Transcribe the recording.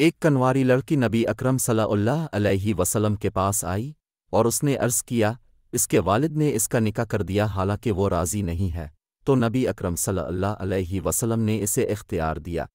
एक कनवारी लड़की नबी अकरम सल्लल्लाहु अलैहि वसल्लम के पास आई और उसने अर्ज़ किया इसके वालिद ने इसका निका कर दिया हालांकि वो राज़ी नहीं है तो नबी अकरम सल्लल्लाहु अलैहि वसल्लम ने इसे इख्तियार दिया